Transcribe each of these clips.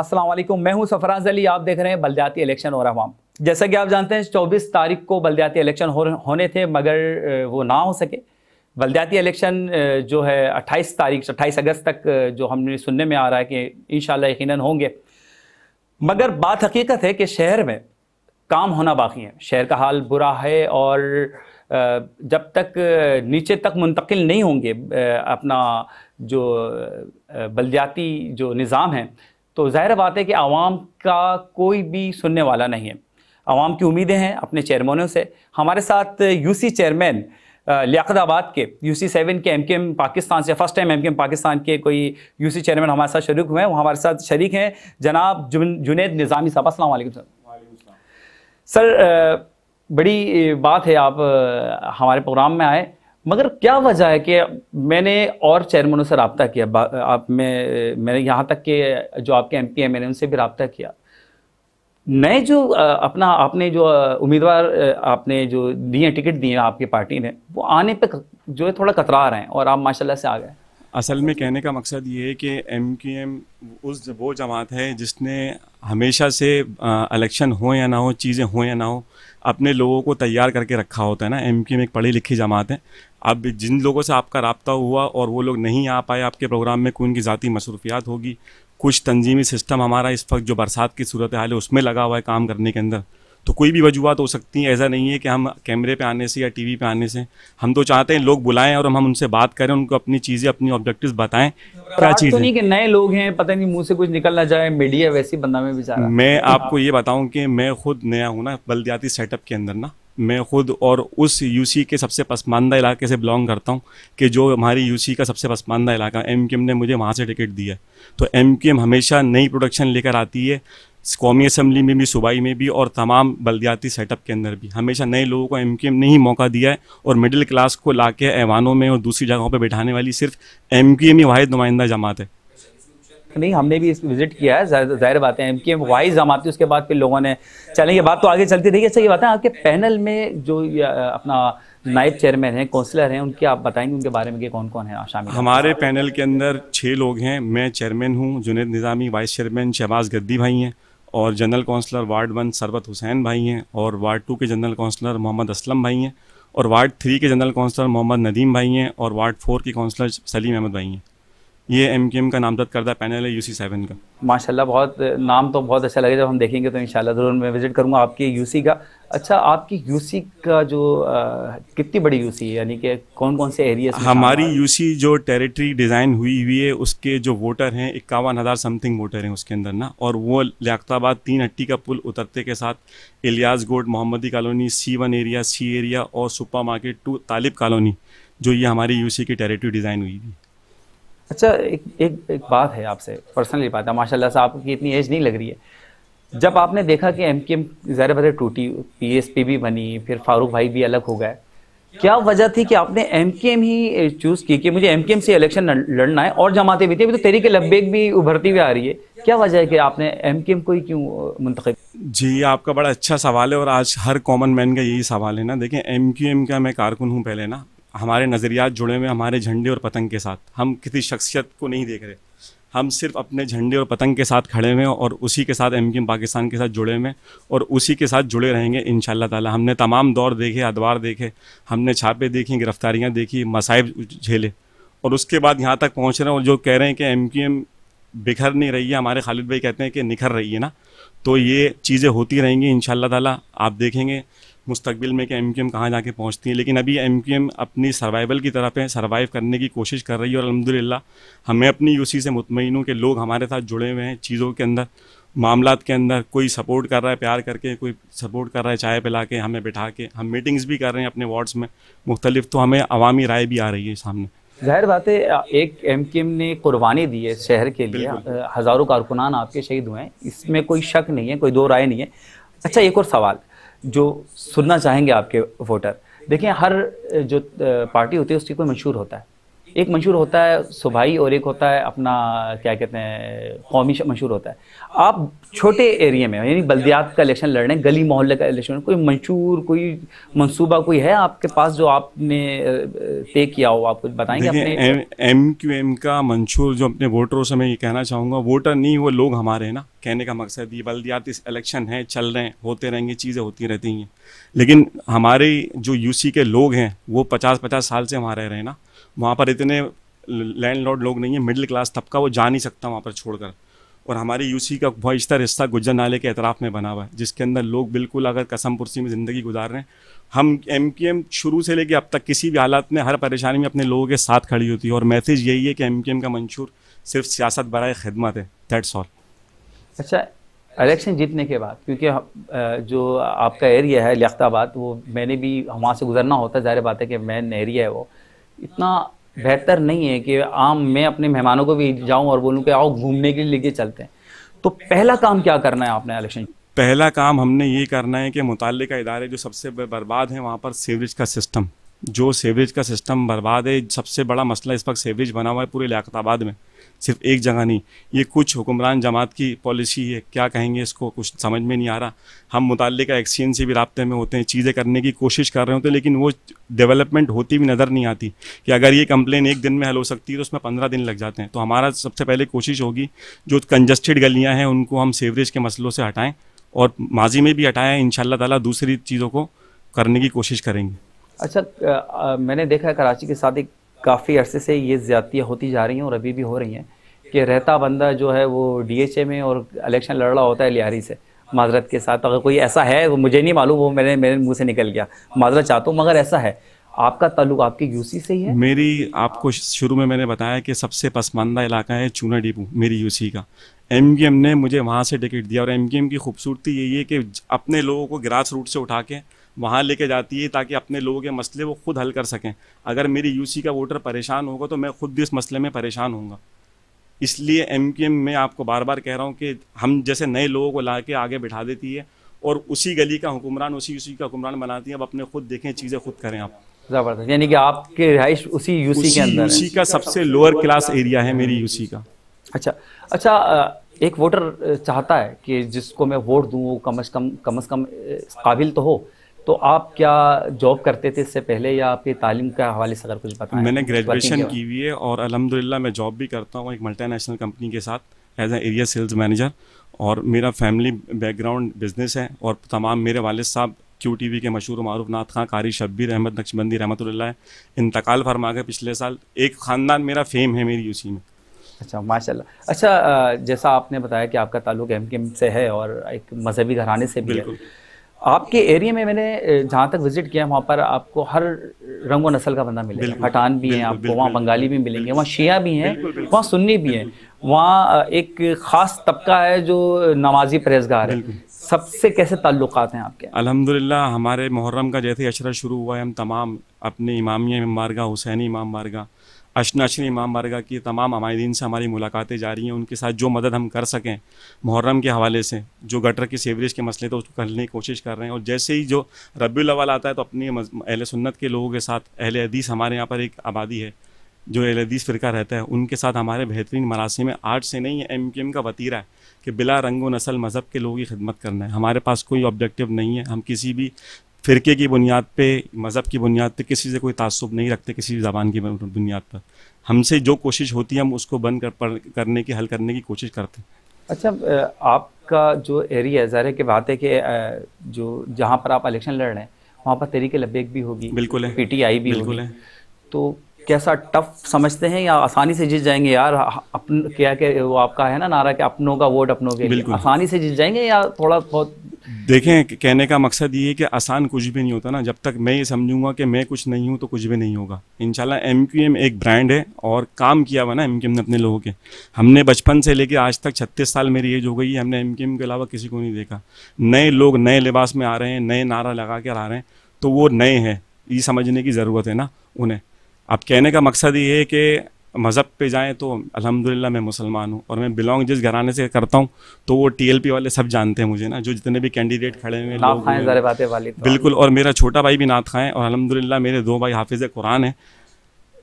अस्सलाम वालेकुम मैं हूं सफराज अली आप देख रहे हैं बलदयाती इलेक्शन और अवाम जैसा कि आप जानते हैं 24 तारीख को बलदयाती इलेक्शन हो, होने थे मगर वो ना हो सके बलदयाती इलेक्शन जो है 28 तारीख 28 अगस्त तक जो हमने सुनने में आ रहा है कि इन यकीनन होंगे मगर बात हकीकत है कि शहर में काम होना बाकी है शहर का हाल बुरा है और जब तक नीचे तक मुंतकिल नहीं होंगे अपना जो बलदयाती जो निज़ाम है तो ज़ाहिर बात है कि आवाम का कोई भी सुनने वाला नहीं है आवाम की उम्मीदें हैं अपने चेयरमैनों से हमारे साथ यूसी चेयरमैन लियादाबाद के यू सी सेवन के एम के एम पाकिस्तान से first time M K M Pakistan के कोई यू सी चेयरमैन हमारे साथ शरीक हुए हैं वो हमारे साथ शरीक हैं जनाब जुनेद निज़ामी साहब असल सर सर बड़ी बात है आप हमारे प्रोग्राम में आए मगर क्या वजह है कि मैंने और चेयरमैनों से रबता किया आप में मैंने यहाँ तक के जो आपके एम पी है मैंने उनसे भी रबता किया नए जो अपना आपने जो उम्मीदवार आपने जो दिए टिकट दिए आपकी पार्टी ने वो आने पे जो है थोड़ा कतरा रहे हैं और आप माशाल्लाह से आ गए असल में कहने का मकसद ये है कि एम क्यू एम उस वो जमात है जिसने हमेशा से इलेक्शन हो या ना हो चीज़ें हो या ना हो अपने लोगों को तैयार करके रखा होता है ना एम क्यू एम एक पढ़ी लिखी जमात है अब जिन लोगों से आपका रबता हुआ और वो लोग नहीं आ पाए आपके प्रोग्राम में कोई उनकी ज़ाती मसरूफियात होगी कुछ तंजीमी सिस्टम हमारा इस वक्त जो बरसात की सूरत हाल है उसमें लगा हुआ है काम करने के अंदर तो कोई भी वजूहत हो सकती है ऐसा नहीं है कि हम कैमरे पे आने से या टीवी पे आने से हम तो चाहते हैं लोग बुलाएं और हम हम उनसे बात करें उनको अपनी चीज़ें अपनी ऑब्जेक्टिव बताएं क्या तो चीज़ तो नहीं कि नए लोग हैं पता नहीं मुंह से कुछ निकल ना जाए मीडिया वैसी बंदा में बेचारा मैं आपको ये बताऊं कि मैं खुद नया हूँ ना बल्दियाती सेटअप के अंदर ना मैं खुद और उस यूसी के सबसे पसमानदा इलाके से बिलोंग करता हूँ कि जो हमारी यूसी का सबसे पसमानदा इलाका एम ने मुझे वहाँ से टिकट दिया तो एम क्यू एम हमेशा नई प्रोडक्शन लेकर आती है कौमी असम्बली में भी सूबाई में भी और तमाम बलदियाती सेटअप के अंदर भी हमेशा नए लोगों को एम क्यू एम ने ही मौका दिया है और मिडिल क्लास को ला के ऐवानों में और दूसरी जगहों पर बैठाने वाली सिर्फ एम ही वाहिद नुमाइंदा जमात है नहीं हमने भी विजिट किया है जाहिर बात है एमके वाइज हम आती उसके बाद फिर लोगों ने चलें ये बात तो आगे चलती रही अच्छा ये बात है आपके पैनल में जो अपना नायब चेयरमैन हैं काउंसिलर हैं उनके आप बताएंगे उनके बारे में कि कौन कौन है शामिल हमारे पैनल के अंदर छः लोग हैं मैं चेयरमैन हूँ जुनेद निज़ामी वाइस चेयरमैन शहबाज गद्दी भाई हैं और general councillor ward one Sarbat Hussain भाई हैं और वार्ड टू के जनरल काउंसलर मोहम्मद असलम भाई हैं और वार्ड थ्री के जनरल काउंसलर मोहम्मद नदीम भाई हैं और वार्ड फोर के काउंसलर सलीम अहमद भाई हैं ये एम के एम का नामजद करदा पैनल है यू सी सेवन का माशाल्लाह बहुत नाम तो बहुत अच्छा लगेगा जब हम देखेंगे तो इन ज़रूर मैं विज़िट करूँगा आपकी यू सी का अच्छा आपकी यू सी का जो आ, कितनी बड़ी यू सी है यानी कि कौन कौन से एरिया हमारी यू सी जो टेरिटरी डिज़ाइन हुई हुई है उसके जो वोटर हैं इक्यावन हज़ार समथिंग वोटर हैं उसके अंदर ना और वो लियाताबाद तीन हट्टी का पुल उतरते के साथ Ilyas Goth Mohammadi colony C one area C area और super market two Talib colony जो ये हमारी यूसी की टेरिटरी डिज़ाइन हुई थी अच्छा एक एक एक बात है आपसे पर्सनली बात है माशाल्लाह से आपकी इतनी एज नहीं लग रही है जब आपने देखा कि एम के एम ज़रा बदर टूटी पी भी बनी फिर फारूक भाई भी अलग हो गए क्या वजह थी कि आपने एम के एम ही चूज़ की कि मुझे एम के एम से इलेक्शन लड़ना है और जमातें भी थी अभी तो तरीके लब्बेक भी उभरती हुई आ रही है क्या वजह है कि आपने एम के एम को ही क्यों मुंतखब जी आपका बड़ा अच्छा सवाल है और आज हर कॉमन मैन का यही सवाल है ना देखें एम क्यू एम का मैं कारकुन हूँ पहले ना हमारे नज़रियात जुड़े हुए हमारे झंडे और पतंग के साथ हम किसी शख्सियत को नहीं देख रहे हम सिर्फ अपने झंडे और पतंग के साथ खड़े हुए और उसी के साथ एम पाकिस्तान के साथ जुड़े हुए और उसी के साथ जुड़े रहेंगे इन ताला हमने तमाम दौर देखे अदवार देखे हमने छापे देखी गिरफ्तारियाँ देखी मसाइब झेले और उसके बाद यहाँ तक पहुँच रहे हैं और जो कह रहे हैं कि एम बिखर नहीं रही है हमारे खालिद भाई कहते हैं कि निखर रही है ना तो ये चीज़ें होती रहेंगी इन ताला आप देखेंगे मुस्तबिल में कि एम क्यू एम कहाँ जाके पहुँचती है लेकिन अभी एम क्यू एम अपनी सर्वाइवल की तरफ है सर्वाइव करने की कोशिश कर रही है और अलहमदिल्ला हमें अपनी यूसी से मुतमिन हूँ कि लोग हमारे साथ जुड़े हुए हैं चीज़ों के अंदर मामला के अंदर कोई सपोर्ट कर रहा है प्यार करके कोई सपोर्ट कर रहा है चाय पिला के हमें बिठा के हम मीटिंग्स भी कर रहे हैं अपने वार्ड्स में मुख्तलिफ तो हमें अवामी राय भी आ रही है सामने जाहिर बात है एक एम के एम ने कुर्बानी दी है शहर के लिए हज़ारों कारकुनान आपके शहीद हुए हैं इसमें कोई शक नहीं है कोई दो राय नहीं है अच्छा एक और सवाल जो सुनना चाहेंगे आपके वोटर देखिए हर जो पार्टी होती है उसकी कोई मंशूर होता है एक मशहूर होता है सुभाई और एक होता है अपना क्या कहते हैं कौमी मशहूर होता है आप छोटे एरिए में यानी बल्दियात का इलेक्शन लड़ रहे हैं गली मोहल्ले का इलेक्शन कोई मंशूर कोई मंसूबा कोई है आपके पास जो आपने तय किया हो आप कुछ बताएंगे अपने एम क्यू एम का मंशूर जो अपने वोटरों से मैं ये कहना चाहूँगा वोटर नहीं वो लोग हमारे हैं ना कहने का मकसद ये बल्दियात इस इलेक्शन है चल रहे हैं होते रहेंगे चीज़ें होती रहती हैं लेकिन हमारे जो यूसी के लोग हैं वो पचास पचास साल से हमारे रहे ना वहाँ पर इतने लैंड लॉर्ड लोग नहीं है मिडिल क्लास तबका वो जा नहीं सकता वहाँ पर छोड़कर और हमारे यूसी का बहिश्तर हिस्सा गुज्जर नाले के अतराफ में बना हुआ है जिसके अंदर लोग बिल्कुल अगर कसम पुरसी में ज़िंदगी गुजार रहे हैं हम एम एम शुरू से लेके अब तक किसी भी हालात में हर परेशानी में अपने लोगों के साथ खड़ी होती है और मैसेज यही है कि एम एम का मंशूर सिर्फ सियासत बरए खिदमत है दैट्स ऑल अच्छा इलेक्शन जीतने के बाद क्योंकि जो आपका एरिया है लियाबाद वो मैंने भी वहाँ से गुजरना होता है ज़ाहिर बात है कि मेन एरिया है वो इतना बेहतर नहीं है कि आम मैं अपने मेहमानों को भी जाऊं और बोलूं कि आओ घूमने के लिए लेके चलते हैं तो पहला काम क्या करना है आपने इलेक्शन पहला काम हमने ये करना है कि मुतल इदारे जो सबसे बर्बाद हैं वहाँ पर सीवरेज का सिस्टम जो सीवरेज का सिस्टम बर्बाद है सबसे बड़ा मसला इस वक्त सीवरेज बना हुआ है पूरे इलाकताबाद में सिर्फ एक जगह नहीं ये कुछ हुक्मरान जमात की पॉलिसी है क्या कहेंगे इसको कुछ समझ में नहीं आ रहा हम मुतल का एक्सचेंज से भी रबते में होते हैं चीज़ें करने की कोशिश कर रहे होते हैं लेकिन वो डेवलपमेंट होती भी नज़र नहीं आती कि अगर ये कंप्लेन एक दिन में हल हो सकती है तो उसमें पंद्रह दिन लग जाते हैं तो हमारा सबसे पहले कोशिश होगी जो कंजस्टेड गलियाँ हैं उनको हम सेवरेज के मसलों से हटाएँ और माजी में भी हटाएँ इन ताला दूसरी चीज़ों को करने की कोशिश करेंगे अच्छा आ, मैंने देखा है कराची के साथ एक काफ़ी अरसे से ये ज़्यादतियाँ होती जा रही हैं और अभी भी हो रही हैं कि रहता बंदा जो है वो डीएचए में और इलेक्शन लड़ रहा होता है लिहारी से माजरत के साथ अगर कोई ऐसा है वो मुझे नहीं मालूम वो मैंने मेरे मुंह से निकल गया माजरत चाहता हूँ मगर ऐसा है आपका ताल्लुक आपकी यूसी से ही है मेरी आपको शुरू में मैंने बताया कि सबसे पसमानदा इलाका है चूना डिपू मेरी यूसी का एम ने मुझे वहाँ से टिकट दिया और एम की खूबसूरती यही है कि अपने लोगों को ग्रास रूट से उठा के वहाँ लेके जाती है ताकि अपने लोगों के मसले वो खुद हल कर सकें अगर मेरी यूसी का वोटर परेशान होगा तो मैं खुद भी इस मसले में परेशान होऊंगा इसलिए एम में आपको बार बार कह रहा हूँ कि हम जैसे नए लोगों को ला के आगे बिठा देती है और उसी गली का हुक्मरान उसी यूसी का हुक्मरान बनाती है अब अपने खुद देखें चीज़ें खुद करें आप जबरदस्त यानी कि आपके रिहाइश उसी यूसी के अंदर यूसी का सबसे लोअर क्लास एरिया है मेरी यूसी का अच्छा अच्छा एक वोटर चाहता है कि जिसको मैं वोट दूँ वो कम अज कम कम अज कम काबिल तो हो तो आप क्या जॉब करते थे इससे पहले या आपकी तालीम के हवाले से अगर कुछ बताएं मैंने ग्रेजुएशन की हुई है और अलहमदिल्ला मैं जॉब भी करता हूँ एक मल्टीनेशनल कंपनी के साथ as a area sales manager और मेरा फैमिली बैकग्राउंड बिजनेस है और तमाम मेरे वालद साहब क्यू टी वी के मशहूर मारूफ नाथ खां कारी शब्बीर अहमद नक्शबंदी रहमत इंतकाल फरमा गए पिछले साल एक ख़ानदान मेरा फेम है मेरी उसी में अच्छा माशाल्लाह अच्छा जैसा आपने बताया कि आपका ताल्लुक एम से है और एक मजहबी घराने से भी है आपके एरिया में मैंने जहाँ तक विजिट किया वहाँ पर आपको हर और नस्ल का बंदा मिलेगा पठान भी हैं आपको वहाँ बंगाली भी मिलेंगे वहाँ शिया भी हैं वहाँ सुन्नी भी हैं वहाँ एक ख़ास तबका है जो नमाजी परहेजगार है सबसे कैसे ताल्लुक हैं आपके अलहमदिल्ला हमारे मुहर्रम का जैसे अशरा शुरू हुआ है हम तमाम अपने इमामिया मारगा हुसैनी इमाम मारगा अशनाशरी इमाम बारगा की तमाम हमायदीन से हमारी मुलाकातें जारी हैं उनके साथ जो मदद हम कर सकें मुहर्रम के हवाले से जो गटर की सेवरेज के मसले थे तो उसको करने की कोशिश कर रहे हैं और जैसे ही जो रबील आता है तो अपनी अहल सुन्नत के लोगों के साथ अहल हदीस हमारे यहाँ पर एक आबादी है जो एल हदीस फ़िरका रहता है उनके साथ हमारे बेहतरीन मरासी में आर्ट से नहीं है एम क्यू एम का वतीरा है कि बिला रंगो नसल मज़हब के लोगों की खिदमत करना है हमारे पास कोई ऑब्जेक्टिव नहीं है हम किसी भी फ़िरके की बुनियाद पे मज़हब की बुनियाद पे किसी से कोई तसब नहीं रखते किसी ज़बान की बुनियाद पर हमसे जो कोशिश होती है हम उसको बंद कर, पर, करने की हल करने की कोशिश करते हैं अच्छा आपका जो एरिया ज़ाहिर है कि बात है कि जो जहाँ पर आप इलेक्शन लड़ रहे हैं वहाँ पर तरीके लबेक भी होगी बिल्कुल है पीटीआई भी बिल्कुल है तो कैसा टफ समझते हैं या आसानी से जीत जाएंगे यार अपन क्या क्या वो आपका है ना नारा कि अपनों का वोट अपनों के आसानी से जीत जाएंगे या थोड़ा बहुत देखें कहने का मकसद ये है कि आसान कुछ भी नहीं होता ना जब तक मैं ये समझूंगा कि मैं कुछ नहीं हूँ तो कुछ भी नहीं होगा शाला एम क्यू एम एक ब्रांड है और काम किया हुआ ना एम क्यू एम ने अपने लोगों के हमने बचपन से लेकर आज तक छत्तीस साल मेरी एज हो गई है हमने एम क्यू एम के अलावा किसी को नहीं देखा नए लोग नए लिबास में आ रहे हैं नए नारा लगा कर आ रहे हैं तो वो नए हैं ये समझने की ज़रूरत है ना उन्हें अब कहने का मकसद ये है कि मज़हब पे जाएँ तो अल्हम्दुलिल्लाह मैं मुसलमान हूँ और मैं बिलोंग जिस घराने से करता हूँ तो वो टीएलपी वाले सब जानते हैं मुझे ना जो जितने भी कैंडिडेट खड़े हुए लोग हैं तो। बिल्कुल और मेरा छोटा भाई भी नात खाएँ और अलहमदिल्ला मेरे दो भाई हाफिज़ कुरान हैं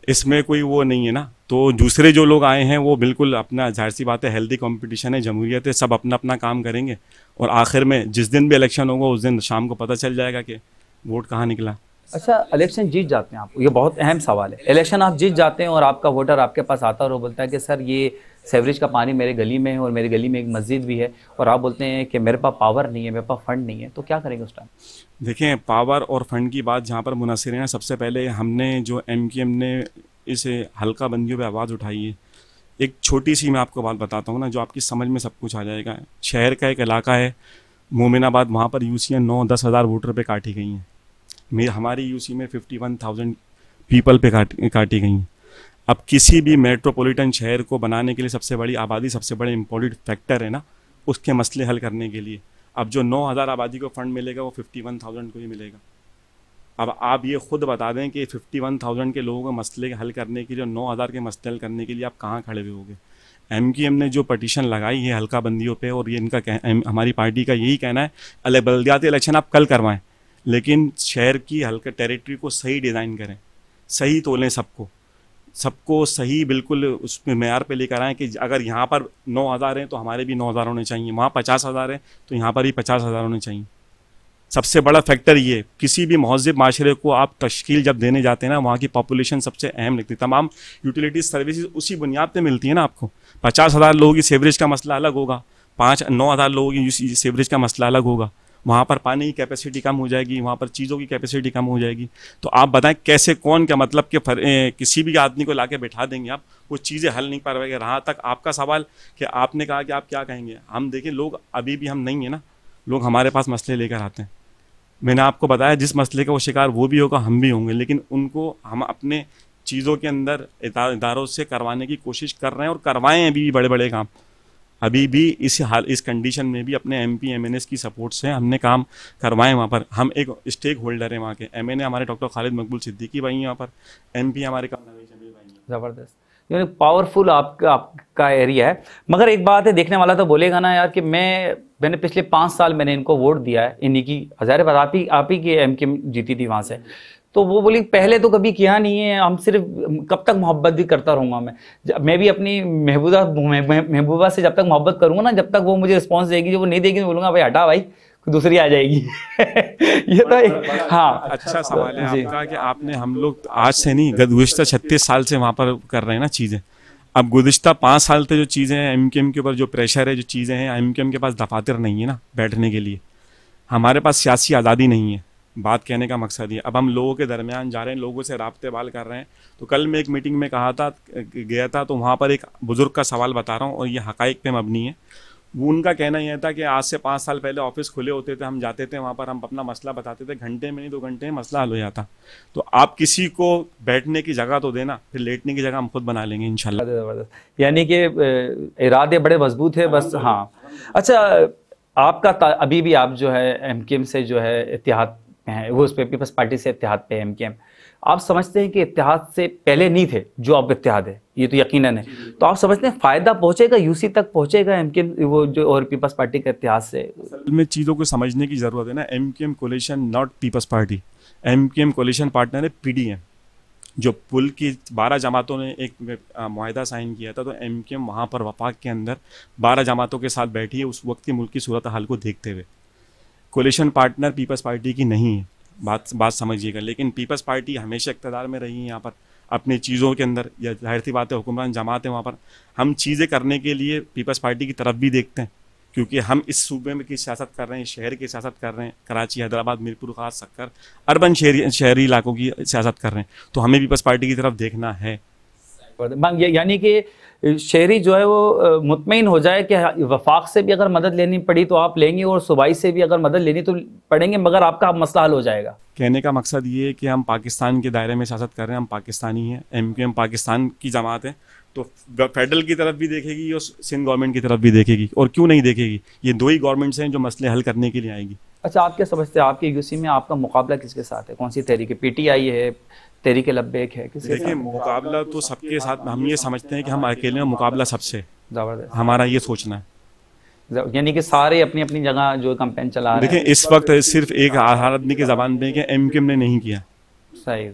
इसमें कोई वो नहीं है ना तो दूसरे जो लोग आए हैं वो बिल्कुल अपना जाहिर सी बात है हेल्दी कंपटीशन है जमहूरियत है सब अपना अपना काम करेंगे और आखिर में जिस दिन भी इलेक्शन होगा उस दिन शाम को पता चल जाएगा कि वोट कहाँ निकला अच्छा इलेक्शन जीत जाते हैं आप ये बहुत अहम सवाल है इलेक्शन आप जीत जाते हैं और आपका वोटर आपके पास आता है और वो बोलता है कि सर ये सेवरेज का पानी मेरे गली में है और मेरी गली में एक मस्जिद भी है और आप बोलते हैं कि मेरे पास पावर नहीं है मेरे पास फंड नहीं है तो क्या करेंगे उस टाइम देखें पावर और फंड की बात जहाँ पर मुनसर है सबसे पहले हमने जो एम ने इस हल्का बंदियों पर आवाज़ उठाई है एक छोटी सी मैं आपको बात बताता हूँ ना जो आपकी समझ में सब कुछ आ जाएगा शहर का एक इलाका है मोमिनाबाद वहाँ पर यू सी नौ दस हज़ार वोटर पे काटी गई हैं हमारी यूसी में 51,000 पीपल पे काट काटी गई अब किसी भी मेट्रोपॉलिटन शहर को बनाने के लिए सबसे बड़ी आबादी सबसे बड़े इम्पोर्टेंट फैक्टर है ना उसके मसले हल करने के लिए अब जो 9,000 आबादी को फंड मिलेगा वो 51,000 को ही मिलेगा अब आप ये खुद बता दें कि 51,000 के लोगों के मसले हल करने के लिए नौ हज़ार के मसले हल करने के लिए आप कहाँ खड़े हुए होगे एम की एम ने जो पटिशन लगाई है हल्का बंदियों पे और ये इनका कह, हमारी पार्टी का यही कहना है बल्दियाती इलेक्शन आप कल करवाएं लेकिन शहर की हल्का टेरिटरी को सही डिज़ाइन करें सही तोलें सबको सबको सही बिल्कुल उस मैार पर लेकर आएँ कि अगर यहाँ पर नौ हज़ार हैं तो हमारे भी नौ हज़ार होने चाहिए वहाँ पचास हज़ार हैं तो यहाँ पर भी पचास हज़ार होने चाहिए सबसे बड़ा फैक्टर ये किसी भी महजब माशरे को आप तश्कील जब देने जाते हैं ना वहाँ की पॉपुलेशन सबसे अहम लगती है तमाम यूटिलिटीज़ सर्विसेज उसी बुनियाद पर मिलती है ना आपको पचास हज़ार लोगों की सेवरेज का मसला अलग होगा पाँच नौ हज़ार लोगों की सेवरेज का मसला अलग होगा वहाँ पर पानी की कैपेसिटी कम हो जाएगी वहाँ पर चीज़ों की कैपेसिटी कम हो जाएगी तो आप बताएं कैसे कौन क्या मतलब कि किसी भी आदमी को ला बैठा देंगे आप वो चीज़ें हल नहीं पा पाएंगे रहा तक आपका सवाल कि आपने कहा कि आप क्या कहेंगे हम देखें लोग अभी भी हम नहीं हैं ना लोग हमारे पास मसले लेकर आते हैं मैंने आपको बताया जिस मसले का वो शिकार वो भी होगा हम भी होंगे लेकिन उनको हम अपने चीज़ों के अंदर इदारों से करवाने की कोशिश कर रहे हैं और करवाएं अभी भी बड़े बड़े काम अभी भी इस हाल इस कंडीशन में भी अपने M P M N S की सपोर्ट से हमने काम करवाए वहाँ पर हम एक स्टेक होल्डर हैं वहाँ के एम एन ए हमारे डॉक्टर खालिद मकबूल सिद्दीकी भाई हैं वहाँ पर एम पी हमारे ज़बरदस्त यानी पावरफुल आपका आपका एरिया है मगर एक बात है देखने वाला तो बोलेगा ना यार कि मैं मैंने पिछले पाँच साल मैंने इनको वोट दिया है इन्हीं की हज़ार आप ही आप ही की एम जीती थी वहाँ से तो वो बोली पहले तो कभी किया नहीं है हम सिर्फ कब तक मोहब्बत भी करता रहूँगा मैं मैं भी अपनी महबूबा महबूबा से जब तक मोहब्बत करूंगा ना जब तक वो मुझे रिस्पॉन्स देगी जो वो नहीं देगी तो बोलूंगा भाई हटा भाई दूसरी आ जाएगी ये तो एक हाँ अच्छा, अच्छा सवाल है जी कि आपने हम लोग आज से नहीं गुजश्ता छत्तीस साल से वहाँ पर कर रहे हैं ना चीज़ें अब गुजशत पाँच साल से जो चीज़ें हैं एम के ऊपर जो प्रेशर है जो चीज़ें हैं एम के पास दफातर नहीं है ना बैठने के लिए हमारे पास सियासी आज़ादी नहीं है बात कहने का मकसद ये अब हम लोगों के दरमियान जा रहे हैं लोगों से रबते बाल कर रहे हैं तो कल मैं एक मीटिंग में कहा था गया था तो वहाँ पर एक बुज़ुर्ग का सवाल बता रहा हूँ और ये हकाइक पे मबनी है उनका कहना यह था कि आज से पाँच साल पहले ऑफिस खुले होते थे हम जाते थे वहाँ पर हम अपना मसला बताते थे घंटे में नहीं दो घंटे में मसला हल हो जाता तो आप किसी को बैठने की जगह तो देना फिर लेटने की जगह हम खुद बना लेंगे इनशाला यानी कि इरादे बड़े मजबूत है बस हाँ अच्छा आपका अभी भी आप जो है एम से जो है इतिहाद हैं वो उस पर पीपल्स पार्टी से इतिहाद पे एम के एम आप समझते हैं कि इतिहाद से पहले नहीं थे जो अब इतिहाद है ये तो यकीन है तो आप समझते हैं फ़ायदा पहुंचेगा यूसी तक पहुंचेगा एम के एम वो जो और पीपल्स पार्टी का इतिहास से में चीज़ों को समझने की ज़रूरत है ना M K M coalition not Peoples Party M K M coalition partner है पी डी एम जो पुल की बारह जमातों ने एक माहिदा साइन किया था तो एम के एम वहाँ पर वफाक के अंदर बारह जमातों के साथ बैठी है उस वक्त की मुल्क की सूरत हाल को देखते हुए कोलिशन पार्टनर पीपल्स पार्टी की नहीं है बात बात समझिएगा लेकिन पीपल्स पार्टी हमेशा इकतदार में रही है यहाँ पर अपनी चीज़ों के अंदर या जाहिर सी बात है हुकुमरान जमात है वहाँ पर हम चीज़ें करने के लिए पीपल्स पार्टी की तरफ भी देखते हैं क्योंकि हम इस सूबे में की सियासत कर रहे हैं शहर की सियासत कर रहे हैं कराची हैदराबाद मीरपुर खास शक्कर अर्बन शहरी शहरी इलाकों की सियासत कर रहे हैं तो हमें पीपल्स पार्टी की तरफ देखना है यानी कि शहरी जो है वो मुतमिन हो जाए कि हाँ, वफाक से भी अगर मदद लेनी पड़ी तो आप लेंगे और सूबाई से भी अगर मदद लेनी तो पड़ेंगे मगर आपका मसला हल हो जाएगा कहने का मकसद ये है कि हम पाकिस्तान के दायरे में सियासत कर रहे हैं हम पाकिस्तानी हैं एम क्यू एम पाकिस्तान की जमात है तो फेडरल की तरफ भी देखेगी और सिंध गवर्नमेंट की तरफ भी देखेगी और क्यों नहीं देखेगी ये दो ही गवर्नमेंट्स हैं जो मसले हल करने के लिए आएगी अच्छा आप क्या समझते हैं आपके यूसी में आपका मुकाबला किसके साथ है कौन सी तहरीक है आई है तहरीक लब्बेक है किसी देखिए मुकाबला तो सबके साथ हम ये समझते हैं कि हम अकेले में मुकाबला सबसे जबरदस्त हमारा ये सोचना है यानी कि सारे अपनी अपनी जगह जो कंपेन चला रहे हैं इस वक्त सिर्फ एक हर आदमी की जबान पे कि एम ने नहीं किया सही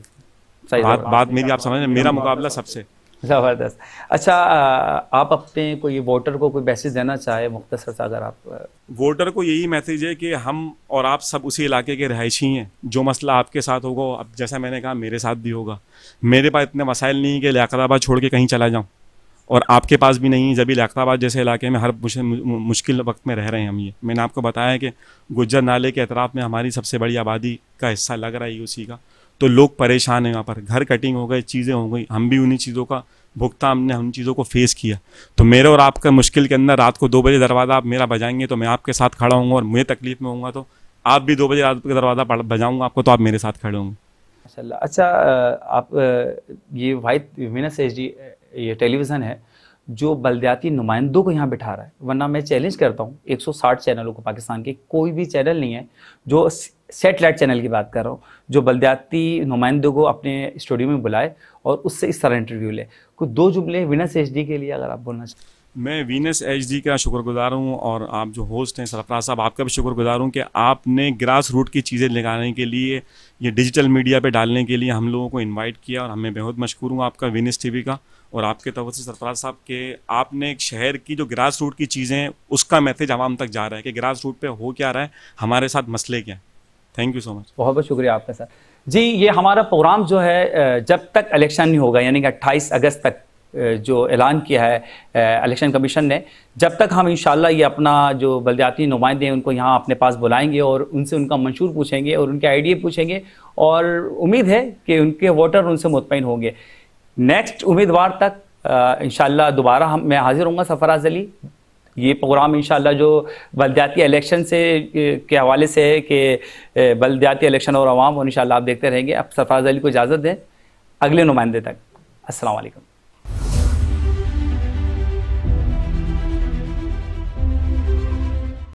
सही बात बात मेरी आप समझ मेरा मुकाबला सबसे ज़बरदस्त अच्छा आप अपने कोई वोटर को कोई मैसेज देना चाहे मुख्तसर सा अगर आप वोटर को यही मैसेज है कि हम और आप सब उसी इलाके के रहायशी हैं जो मसला आपके साथ होगा अब जैसा मैंने कहा मेरे साथ भी होगा मेरे पास इतने मसाइल नहीं कि लियाकताबाद छोड़ के कहीं चला जाऊँ और आपके पास भी नहीं जब लियाकताबाद जैसे इलाके में हर मुश्किल वक्त में रह रहे हैं हम ये मैंने आपको बताया कि गुजर नाले के अतराफ़ में हमारी सबसे बड़ी आबादी का हिस्सा लग रहा है उसी का तो लोग परेशान हैं यहाँ पर घर कटिंग हो गए चीज़ें हो गई हम भी उन्हीं चीज़ों का भुगतान हमने उन चीज़ों को फेस किया तो मेरे और आपका मुश्किल के अंदर रात को दो बजे दरवाज़ा आप मेरा बजाएंगे तो मैं आपके साथ खड़ा हूँ और मुझे तकलीफ में होंगे तो आप भी दो बजे रात का दरवाज़ा बजाऊंगा आपको तो आप मेरे साथ खड़े होंगे अच्छा अच्छा आप ये वाइट वीनस एच डी ये टेलीविज़न है जो बलदयाती नुमाइंदों को यहाँ बिठा रहा है वरना मैं चैलेंज करता हूँ 160 चैनलों को पाकिस्तान के कोई भी चैनल नहीं है जो सेटेलाइट चैनल की बात कर रहा हूँ जो बलद्याती नुमाइंदों को अपने स्टूडियो में बुलाए और उससे इस तरह इंटरव्यू ले कुछ दो जुमले विनस एच के लिए अगर आप बोलना चाहें मैं वीनस एच का शुक्रगुजार हूँ और आप जो होस्ट हैं सरफराज साहब आपका भी शुक्रगुजार हूँ कि आपने ग्रास रूट की चीज़ें लगाने के लिए ये डिजिटल मीडिया पे डालने के लिए हम लोगों को इनवाइट किया और हमें बेहद मशहूर हूँ आपका वीनस टीवी का और आपके तौर से सरफराज साहब के आपने एक शहर की जो ग्रास रूट की चीज़ें उसका मैसेज आवाम तक जा रहा है कि ग्रास रूट पर हो क्या रहा है हमारे साथ मसले क्या हैं थैंक यू सो मच बहुत बहुत शुक्रिया आपका सर जी ये हमारा प्रोग्राम जो है जब तक इलेक्शन नहीं होगा यानी कि अट्ठाईस अगस्त तक जो ऐलान किया है इलेक्शन कमीशन ने जब तक हम इन ये अपना जो बलदयाती नुमाइंदे हैं उनको यहाँ अपने पास बुलाएंगे और उनसे उनका मंशूर पूछेंगे और उनके आइडिया पूछेंगे और उम्मीद है कि उनके वोटर उनसे मुतमिन होंगे नेक्स्ट उम्मीदवार तक इन दोबारा हम मैं हाजिर हूँ सरफराज अली ये प्रोग्राम इन जो बलदियाती इलेक्शन से के हवाले से है कि बलदियाती इलेक्शन और आवाम और इन आप देखते रहेंगे अब सरफराज अली को इजाज़त दें अगले नुमाइंदे तक असलकम